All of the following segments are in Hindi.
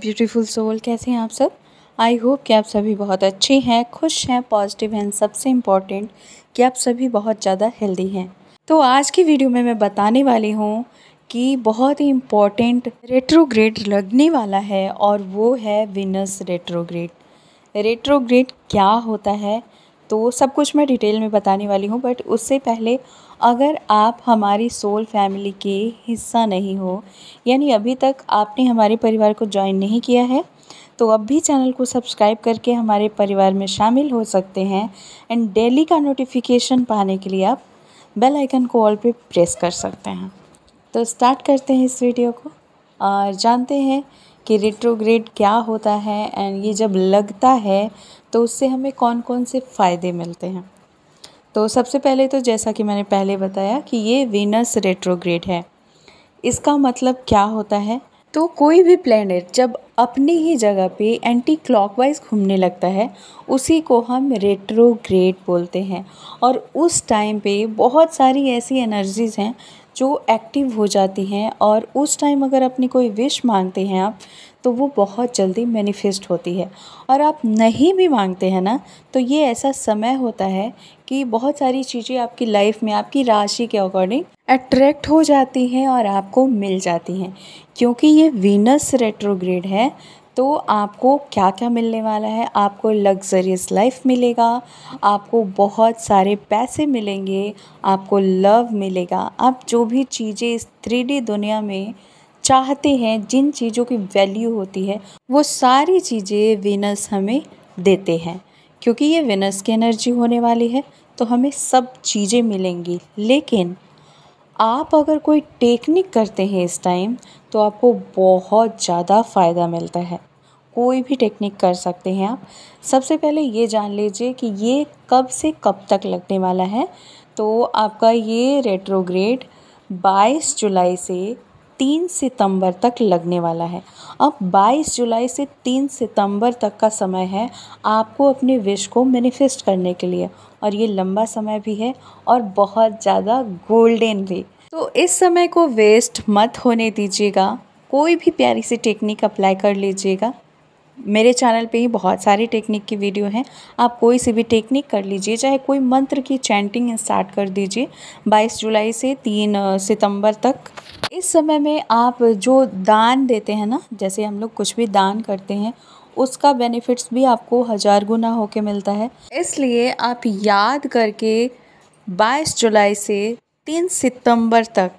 ब्यूटीफुल सोल कैसे हैं आप सब आई होप कि आप सभी बहुत अच्छे हैं खुश हैं पॉजिटिव हैं सबसे इम्पॉर्टेंट कि आप सभी बहुत ज़्यादा हेल्दी हैं तो आज की वीडियो में मैं बताने वाली हूँ कि बहुत ही इम्पॉर्टेंट रेट्रोग्रेड लगने वाला है और वो है विनस रेट्रोग्रेड रेट्रोग्रेड क्या होता है तो सब कुछ मैं डिटेल में बताने वाली हूँ बट उससे पहले अगर आप हमारी सोल फैमिली के हिस्सा नहीं हो यानी अभी तक आपने हमारे परिवार को ज्वाइन नहीं किया है तो अब भी चैनल को सब्सक्राइब करके हमारे परिवार में शामिल हो सकते हैं एंड डेली का नोटिफिकेशन पाने के लिए आप बेल आइकन को ऑल पे प्रेस कर सकते हैं तो स्टार्ट करते हैं इस वीडियो को और जानते हैं कि रेट्रोग्रेड क्या होता है एंड ये जब लगता है तो उससे हमें कौन कौन से फ़ायदे मिलते हैं तो सबसे पहले तो जैसा कि मैंने पहले बताया कि ये वीनस रेट्रोग्रेड है इसका मतलब क्या होता है तो कोई भी प्लैनेट जब अपनी ही जगह पे एंटी क्लॉकवाइज घूमने लगता है उसी को हम रेट्रोग्रेड बोलते हैं और उस टाइम पे बहुत सारी ऐसी एनर्जीज़ हैं जो एक्टिव हो जाती हैं और उस टाइम अगर अपनी कोई विश मांगते हैं आप तो वो बहुत जल्दी मैनिफेस्ट होती है और आप नहीं भी मांगते हैं ना तो ये ऐसा समय होता है कि बहुत सारी चीज़ें आपकी लाइफ में आपकी राशि के अकॉर्डिंग अट्रैक्ट हो जाती हैं और आपको मिल जाती हैं क्योंकि ये वीनस रेट्रोग्रेड है तो आपको क्या क्या मिलने वाला है आपको लग्जरियस लाइफ मिलेगा आपको बहुत सारे पैसे मिलेंगे आपको लव मिलेगा आप जो भी चीज़ें इस थ्री दुनिया में चाहते हैं जिन चीज़ों की वैल्यू होती है वो सारी चीज़ें विनस हमें देते हैं क्योंकि ये विनस की एनर्जी होने वाली है तो हमें सब चीज़ें मिलेंगी लेकिन आप अगर कोई टेक्निक करते हैं इस टाइम तो आपको बहुत ज़्यादा फ़ायदा मिलता है कोई भी टेक्निक कर सकते हैं आप सबसे पहले ये जान लीजिए कि ये कब से कब तक लगने वाला है तो आपका ये रेट्रोग्रेड 22 जुलाई से तीन सितंबर तक लगने वाला है अब 22 जुलाई से तीन सितंबर तक का समय है आपको अपने विश को मैनिफेस्ट करने के लिए और ये लंबा समय भी है और बहुत ज़्यादा गोल्डन भी तो इस समय को वेस्ट मत होने दीजिएगा कोई भी प्यारी सी टेक्निक अप्लाई कर लीजिएगा मेरे चैनल पे ही बहुत सारी टेक्निक की वीडियो हैं आप कोई सी भी टेक्निक कर लीजिए चाहे कोई मंत्र की चैंटिंग स्टार्ट कर दीजिए 22 जुलाई से 3 सितंबर तक इस समय में आप जो दान देते हैं ना जैसे हम लोग कुछ भी दान करते हैं उसका बेनिफिट्स भी आपको हज़ार गुना होके मिलता है इसलिए आप याद करके 22 जुलाई से 3 सितंबर तक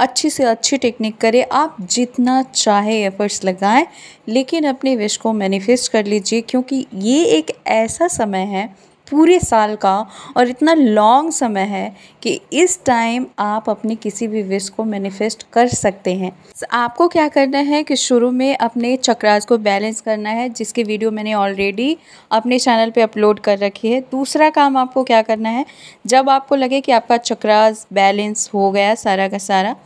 अच्छी से अच्छी टेक्निक करें आप जितना चाहे एफर्ट्स लगाएं लेकिन अपने विश को मैनिफेस्ट कर लीजिए क्योंकि ये एक ऐसा समय है पूरे साल का और इतना लॉन्ग समय है कि इस टाइम आप अपने किसी भी विश को मैनिफेस्ट कर सकते हैं so, आपको क्या करना है कि शुरू में अपने चक्राज को बैलेंस करना है जिसकी वीडियो मैंने ऑलरेडी अपने चैनल पे अपलोड कर रखी है दूसरा काम आपको क्या करना है जब आपको लगे कि आपका चक्राज बैलेंस हो गया सारा का सारा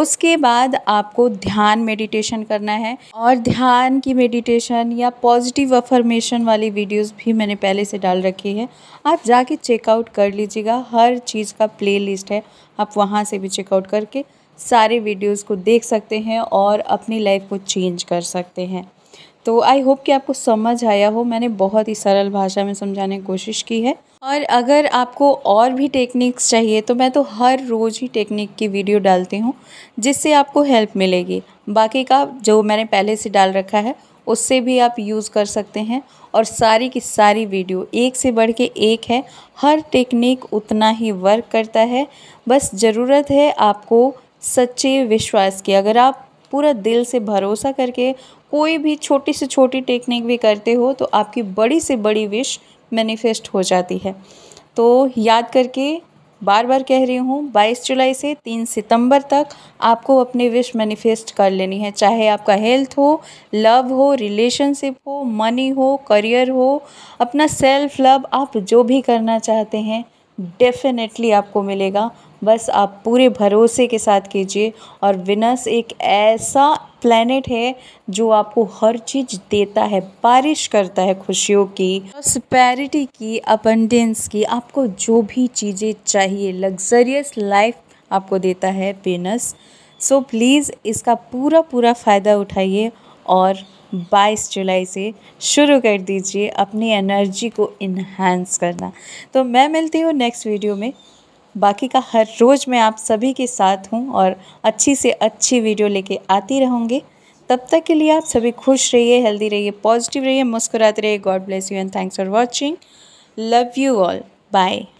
उसके बाद आपको ध्यान मेडिटेशन करना है और ध्यान की मेडिटेशन या पॉजिटिव अफर्मेशन वाली वीडियोस भी मैंने पहले से डाल रखी है आप जाके चेकआउट कर लीजिएगा हर चीज़ का प्लेलिस्ट है आप वहाँ से भी चेकआउट करके सारे वीडियोस को देख सकते हैं और अपनी लाइफ को चेंज कर सकते हैं तो आई होप कि आपको समझ आया हो मैंने बहुत ही सरल भाषा में समझाने की कोशिश की है और अगर आपको और भी टेक्निक्स चाहिए तो मैं तो हर रोज़ ही टेक्निक की वीडियो डालती हूँ जिससे आपको हेल्प मिलेगी बाकी का जो मैंने पहले से डाल रखा है उससे भी आप यूज़ कर सकते हैं और सारी की सारी वीडियो एक से बढ़ के एक है हर टेक्निक उतना ही वर्क करता है बस ज़रूरत है आपको सच्चे विश्वास की अगर आप पूरा दिल से भरोसा करके कोई भी छोटी से छोटी टेक्निक भी करते हो तो आपकी बड़ी से बड़ी विश मैनिफेस्ट हो जाती है तो याद करके बार बार कह रही हूँ 22 जुलाई से 3 सितंबर तक आपको अपने विश मैनिफेस्ट कर लेनी है चाहे आपका हेल्थ हो लव हो रिलेशनशिप हो मनी हो करियर हो अपना सेल्फ लव आप जो भी करना चाहते हैं डेफिनेटली आपको मिलेगा बस आप पूरे भरोसे के साथ कीजिए और विनस एक ऐसा प्लेनेट है जो आपको हर चीज़ देता है बारिश करता है खुशियों की प्रॉस्पेरिटी की अपनडेंस की आपको जो भी चीज़ें चाहिए लग्जरियस लाइफ आपको देता है पेनस सो प्लीज़ इसका पूरा पूरा फ़ायदा उठाइए और 22 जुलाई से शुरू कर दीजिए अपनी एनर्जी को इन्हांस करना तो मैं मिलती हूँ नेक्स्ट वीडियो में बाकी का हर रोज़ मैं आप सभी के साथ हूँ और अच्छी से अच्छी वीडियो लेके आती रहूँगी तब तक के लिए आप सभी खुश रहिए हेल्दी रहिए पॉजिटिव रहिए मुस्कुराते रहिए God bless you and thanks for watching love you all bye